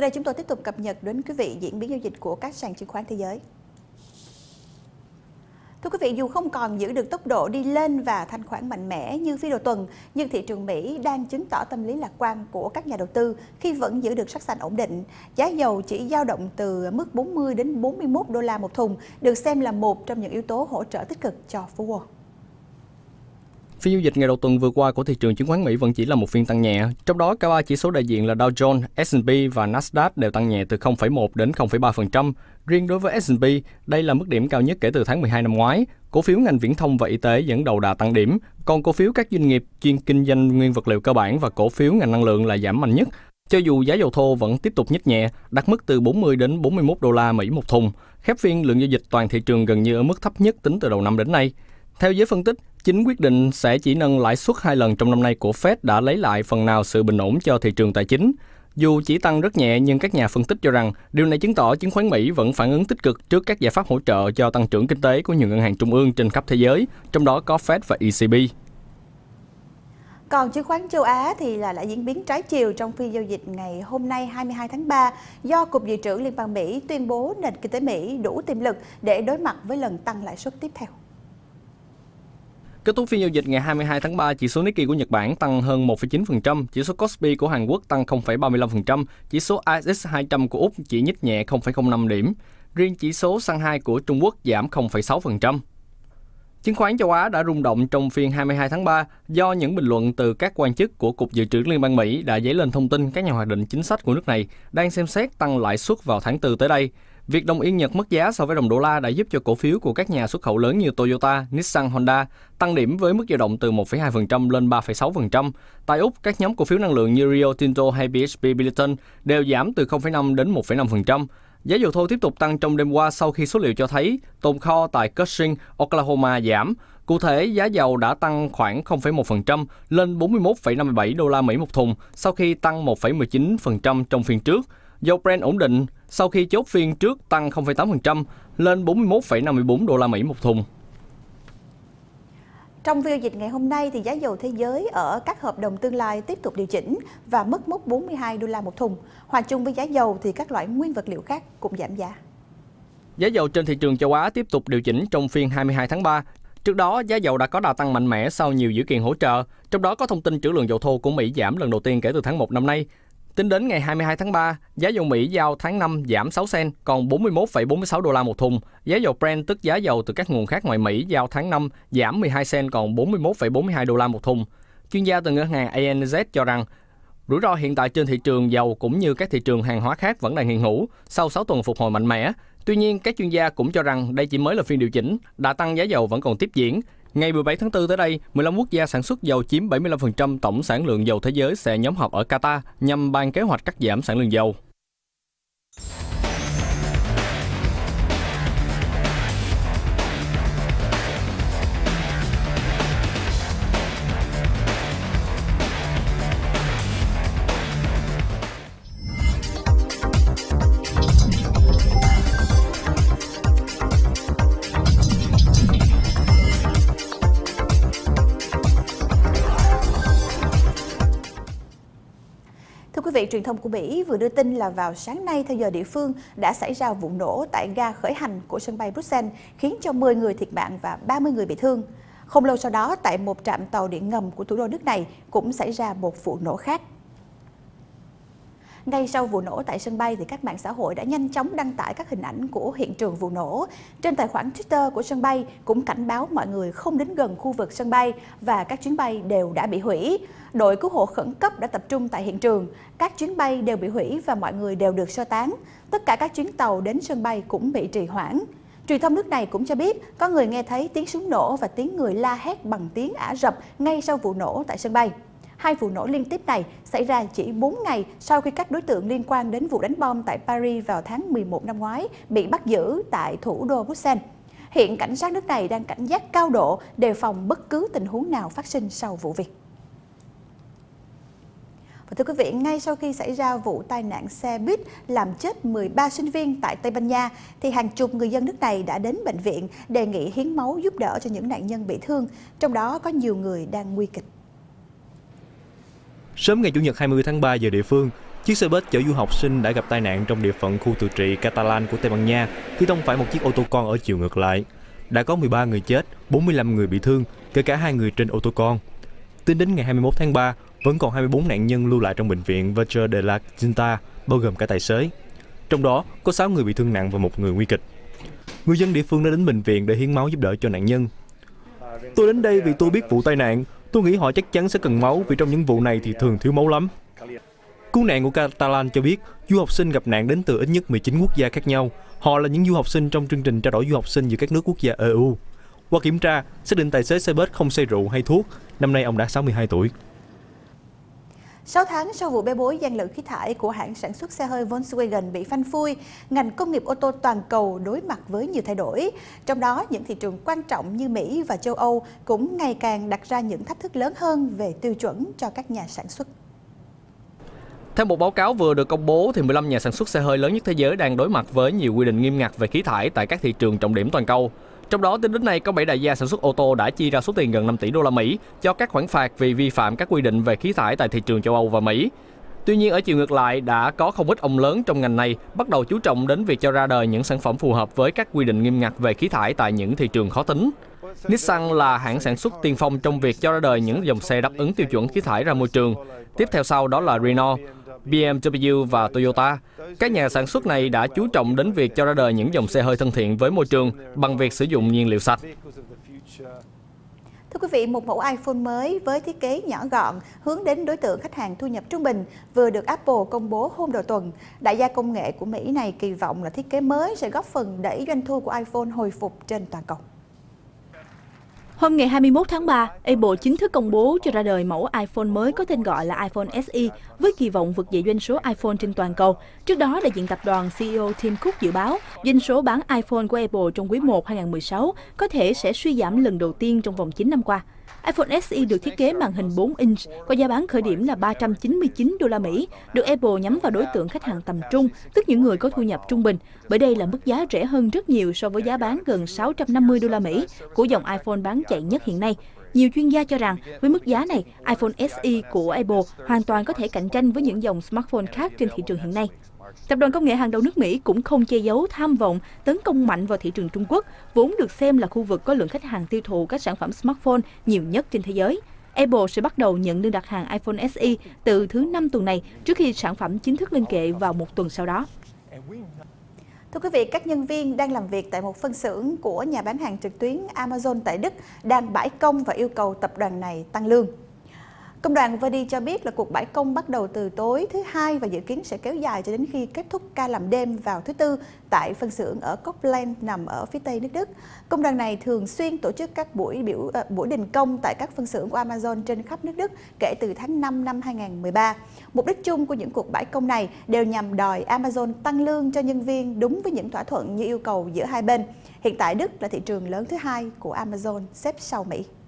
Sau đây chúng tôi tiếp tục cập nhật đến quý vị diễn biến giao dịch của các sàn chứng khoán thế giới. Thưa quý vị, dù không còn giữ được tốc độ đi lên và thanh khoản mạnh mẽ như phiên đầu tuần, nhưng thị trường Mỹ đang chứng tỏ tâm lý lạc quan của các nhà đầu tư khi vẫn giữ được sắc xanh ổn định. Giá dầu chỉ dao động từ mức 40 đến 41 đô la một thùng, được xem là một trong những yếu tố hỗ trợ tích cực cho Phú Quốc. Phiên giao dịch ngày đầu tuần vừa qua của thị trường chứng khoán Mỹ vẫn chỉ là một phiên tăng nhẹ, trong đó cả ba chỉ số đại diện là Dow Jones, S&P và Nasdaq đều tăng nhẹ từ 0,1 đến 0,3%. Riêng đối với S&P, đây là mức điểm cao nhất kể từ tháng 12 năm ngoái. Cổ phiếu ngành viễn thông và y tế dẫn đầu đà tăng điểm, còn cổ phiếu các doanh nghiệp chuyên kinh doanh nguyên vật liệu cơ bản và cổ phiếu ngành năng lượng là giảm mạnh nhất. Cho dù giá dầu thô vẫn tiếp tục nhích nhẹ, đạt mức từ 40 đến 41 đô la Mỹ một thùng, khép phiên lượng giao dịch toàn thị trường gần như ở mức thấp nhất tính từ đầu năm đến nay. Theo giới phân tích, Chính quyết định sẽ chỉ nâng lãi suất hai lần trong năm nay của Fed đã lấy lại phần nào sự bình ổn cho thị trường tài chính. Dù chỉ tăng rất nhẹ nhưng các nhà phân tích cho rằng điều này chứng tỏ chứng khoán Mỹ vẫn phản ứng tích cực trước các giải pháp hỗ trợ cho tăng trưởng kinh tế của nhiều ngân hàng trung ương trên khắp thế giới, trong đó có Fed và ECB. Còn chứng khoán châu Á thì là lại diễn biến trái chiều trong phiên giao dịch ngày hôm nay 22 tháng 3 do Cục Dự trữ Liên bang Mỹ tuyên bố nền kinh tế Mỹ đủ tiềm lực để đối mặt với lần tăng lãi suất tiếp theo. Kết thúc phiên giao dịch ngày 22 tháng 3, chỉ số Nikkei của Nhật Bản tăng hơn 1,9%, chỉ số Kospi của Hàn Quốc tăng 0,35%, chỉ số ISX 200 của Úc chỉ nhích nhẹ 0,05 điểm. Riêng chỉ số Shanghai của Trung Quốc giảm 0,6%. Chứng khoán châu Á đã rung động trong phiên 22 tháng 3 do những bình luận từ các quan chức của Cục Dự trữ Liên bang Mỹ đã dấy lên thông tin các nhà hoạch định chính sách của nước này đang xem xét tăng lãi suất vào tháng 4 tới đây. Việc đồng yên Nhật mất giá so với đồng đô la đã giúp cho cổ phiếu của các nhà xuất khẩu lớn như Toyota, Nissan, Honda tăng điểm với mức dao động từ 1,2% lên 3,6%. Tại Úc, các nhóm cổ phiếu năng lượng như Rio Tinto hay BHP Billiton đều giảm từ 0,5 đến 1,5%. Giá dầu thô tiếp tục tăng trong đêm qua sau khi số liệu cho thấy tồn kho tại Cushing, Oklahoma giảm. Cụ thể, giá dầu đã tăng khoảng 0,1% lên 41,57 đô la Mỹ một thùng sau khi tăng 1,19% trong phiên trước dầu Brent ổn định sau khi chốt phiên trước tăng 0,8% lên 41,54 đô la Mỹ một thùng. Trong phiên dịch ngày hôm nay thì giá dầu thế giới ở các hợp đồng tương lai tiếp tục điều chỉnh và mất mốc 42 đô la một thùng. Hòa chung với giá dầu thì các loại nguyên vật liệu khác cũng giảm giá. Giá dầu trên thị trường châu Á tiếp tục điều chỉnh trong phiên 22 tháng 3. Trước đó, giá dầu đã có đà tăng mạnh mẽ sau nhiều dữ kiện hỗ trợ, trong đó có thông tin trữ lượng dầu thô của Mỹ giảm lần đầu tiên kể từ tháng 1 năm nay. Tính đến ngày 22 tháng 3, giá dầu Mỹ giao tháng 5 giảm 6 sen còn 41,46 đô la một thùng. Giá dầu Brent tức giá dầu từ các nguồn khác ngoài Mỹ giao tháng 5 giảm 12 sen còn 41,42 đô la một thùng. Chuyên gia từ ngân hàng ANZ cho rằng Rủi ro hiện tại trên thị trường dầu cũng như các thị trường hàng hóa khác vẫn đang hiện hữu sau 6 tuần phục hồi mạnh mẽ. Tuy nhiên, các chuyên gia cũng cho rằng đây chỉ mới là phiên điều chỉnh, đà tăng giá dầu vẫn còn tiếp diễn. Ngày 17 tháng 4 tới đây, 15 quốc gia sản xuất dầu chiếm 75% tổng sản lượng dầu thế giới sẽ nhóm họp ở Qatar nhằm bàn kế hoạch cắt giảm sản lượng dầu. vị, truyền thông của Mỹ vừa đưa tin là vào sáng nay theo giờ địa phương đã xảy ra vụ nổ tại ga khởi hành của sân bay Bruxelles, khiến cho 10 người thiệt mạng và 30 người bị thương. Không lâu sau đó, tại một trạm tàu điện ngầm của thủ đô nước này cũng xảy ra một vụ nổ khác. Ngay sau vụ nổ tại sân bay thì các mạng xã hội đã nhanh chóng đăng tải các hình ảnh của hiện trường vụ nổ. Trên tài khoản Twitter của sân bay cũng cảnh báo mọi người không đến gần khu vực sân bay và các chuyến bay đều đã bị hủy. Đội cứu hộ khẩn cấp đã tập trung tại hiện trường, các chuyến bay đều bị hủy và mọi người đều được sơ tán. Tất cả các chuyến tàu đến sân bay cũng bị trì hoãn. Truyền thông nước này cũng cho biết có người nghe thấy tiếng súng nổ và tiếng người la hét bằng tiếng Ả Rập ngay sau vụ nổ tại sân bay. Hai vụ nổ liên tiếp này xảy ra chỉ 4 ngày sau khi các đối tượng liên quan đến vụ đánh bom tại Paris vào tháng 11 năm ngoái bị bắt giữ tại thủ đô Bruxelles. Hiện cảnh sát nước này đang cảnh giác cao độ đề phòng bất cứ tình huống nào phát sinh sau vụ việc. Và thưa quý vị, ngay sau khi xảy ra vụ tai nạn xe buýt làm chết 13 sinh viên tại Tây Ban Nha, thì hàng chục người dân nước này đã đến bệnh viện đề nghị hiến máu giúp đỡ cho những nạn nhân bị thương, trong đó có nhiều người đang nguy kịch. Sớm ngày Chủ nhật 20 tháng 3 giờ địa phương, chiếc xe bus chở du học sinh đã gặp tai nạn trong địa phận khu tự trị Catalan của Tây Ban Nha khi tông phải một chiếc ô tô con ở chiều ngược lại. Đã có 13 người chết, 45 người bị thương, kể cả hai người trên ô tô con. Tính đến ngày 21 tháng 3, vẫn còn 24 nạn nhân lưu lại trong bệnh viện Virgil de la Quinta, bao gồm cả tài xế. Trong đó có 6 người bị thương nặng và một người nguy kịch. Người dân địa phương đã đến bệnh viện để hiến máu giúp đỡ cho nạn nhân. Tôi đến đây vì tôi biết vụ tai nạn, Tôi nghĩ họ chắc chắn sẽ cần máu vì trong những vụ này thì thường thiếu máu lắm. Cứu nạn của Catalan cho biết, du học sinh gặp nạn đến từ ít nhất 19 quốc gia khác nhau. Họ là những du học sinh trong chương trình trao đổi du học sinh giữa các nước quốc gia EU. Qua kiểm tra, xác định tài xế xe bus không say rượu hay thuốc. Năm nay ông đã 62 tuổi. 6 tháng sau vụ bê bối gian lận khí thải của hãng sản xuất xe hơi Volkswagen bị phanh phui, ngành công nghiệp ô tô toàn cầu đối mặt với nhiều thay đổi. Trong đó, những thị trường quan trọng như Mỹ và châu Âu cũng ngày càng đặt ra những thách thức lớn hơn về tiêu chuẩn cho các nhà sản xuất. Theo một báo cáo vừa được công bố, thì 15 nhà sản xuất xe hơi lớn nhất thế giới đang đối mặt với nhiều quy định nghiêm ngặt về khí thải tại các thị trường trọng điểm toàn cầu. Trong đó tính đến nay có 7 đại gia sản xuất ô tô đã chi ra số tiền gần 5 tỷ đô la Mỹ cho các khoản phạt vì vi phạm các quy định về khí thải tại thị trường châu Âu và Mỹ. Tuy nhiên ở chiều ngược lại đã có không ít ông lớn trong ngành này bắt đầu chú trọng đến việc cho ra đời những sản phẩm phù hợp với các quy định nghiêm ngặt về khí thải tại những thị trường khó tính. Nissan là hãng sản xuất tiên phong trong việc cho ra đời những dòng xe đáp ứng tiêu chuẩn khí thải ra môi trường. Tiếp theo sau đó là Renault, BMW và Toyota. Các nhà sản xuất này đã chú trọng đến việc cho ra đời những dòng xe hơi thân thiện với môi trường bằng việc sử dụng nhiên liệu sạch. Thưa quý vị, một mẫu iPhone mới với thiết kế nhỏ gọn hướng đến đối tượng khách hàng thu nhập trung bình vừa được Apple công bố hôm đầu tuần. Đại gia công nghệ của Mỹ này kỳ vọng là thiết kế mới sẽ góp phần đẩy doanh thu của iPhone hồi phục trên toàn cầu. Hôm ngày 21 tháng 3, Apple chính thức công bố cho ra đời mẫu iPhone mới có tên gọi là iPhone SE với kỳ vọng vượt dậy doanh số iPhone trên toàn cầu. Trước đó, đại diện tập đoàn CEO Tim Cook dự báo doanh số bán iPhone của Apple trong quý 1 2016 có thể sẽ suy giảm lần đầu tiên trong vòng 9 năm qua iPhone SE được thiết kế màn hình 4 inch có giá bán khởi điểm là 399 đô la Mỹ, được Apple nhắm vào đối tượng khách hàng tầm trung, tức những người có thu nhập trung bình, bởi đây là mức giá rẻ hơn rất nhiều so với giá bán gần 650 đô la Mỹ của dòng iPhone bán chạy nhất hiện nay. Nhiều chuyên gia cho rằng với mức giá này, iPhone SE của Apple hoàn toàn có thể cạnh tranh với những dòng smartphone khác trên thị trường hiện nay. Tập đoàn công nghệ hàng đầu nước Mỹ cũng không che giấu tham vọng tấn công mạnh vào thị trường Trung Quốc, vốn được xem là khu vực có lượng khách hàng tiêu thụ các sản phẩm smartphone nhiều nhất trên thế giới. Apple sẽ bắt đầu nhận đơn đặt hàng iPhone SE từ thứ năm tuần này trước khi sản phẩm chính thức lên kệ vào một tuần sau đó. Thưa quý vị, các nhân viên đang làm việc tại một phân xưởng của nhà bán hàng trực tuyến Amazon tại Đức đang bãi công và yêu cầu tập đoàn này tăng lương. Công đoàn Verdi cho biết là cuộc bãi công bắt đầu từ tối thứ hai và dự kiến sẽ kéo dài cho đến khi kết thúc ca làm đêm vào thứ tư tại phân xưởng ở Copland nằm ở phía tây nước Đức. Công đoàn này thường xuyên tổ chức các buổi biểu uh, buổi đình công tại các phân xưởng của Amazon trên khắp nước Đức kể từ tháng 5 năm 2013. Mục đích chung của những cuộc bãi công này đều nhằm đòi Amazon tăng lương cho nhân viên đúng với những thỏa thuận như yêu cầu giữa hai bên. Hiện tại Đức là thị trường lớn thứ hai của Amazon xếp sau Mỹ.